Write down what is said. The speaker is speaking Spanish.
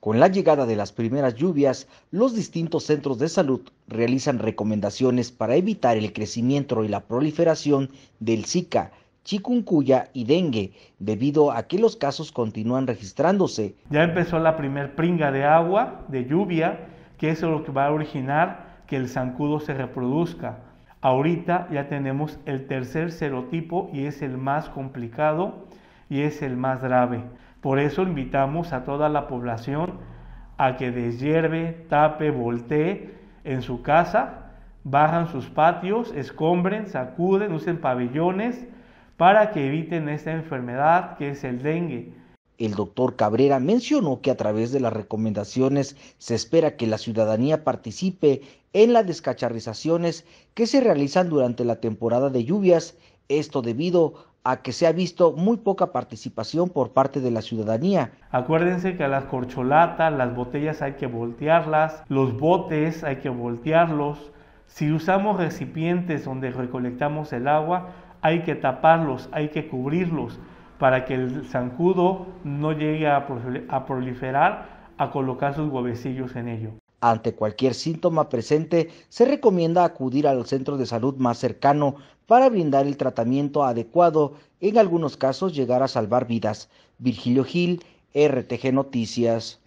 Con la llegada de las primeras lluvias, los distintos centros de salud realizan recomendaciones para evitar el crecimiento y la proliferación del Zika, chikungunya y dengue, debido a que los casos continúan registrándose. Ya empezó la primer pringa de agua, de lluvia, que es lo que va a originar que el zancudo se reproduzca. Ahorita ya tenemos el tercer serotipo y es el más complicado y es el más grave. Por eso invitamos a toda la población a que deshierve, tape, voltee en su casa, bajan sus patios, escombren, sacuden, usen pabellones para que eviten esta enfermedad que es el dengue. El doctor Cabrera mencionó que a través de las recomendaciones se espera que la ciudadanía participe en las descacharrizaciones que se realizan durante la temporada de lluvias esto debido a que se ha visto muy poca participación por parte de la ciudadanía. Acuérdense que a las corcholatas, las botellas hay que voltearlas, los botes hay que voltearlos. Si usamos recipientes donde recolectamos el agua, hay que taparlos, hay que cubrirlos para que el zancudo no llegue a proliferar a colocar sus huevecillos en ello. Ante cualquier síntoma presente, se recomienda acudir al centro de salud más cercano para brindar el tratamiento adecuado, en algunos casos llegar a salvar vidas. Virgilio Gil, RTG Noticias.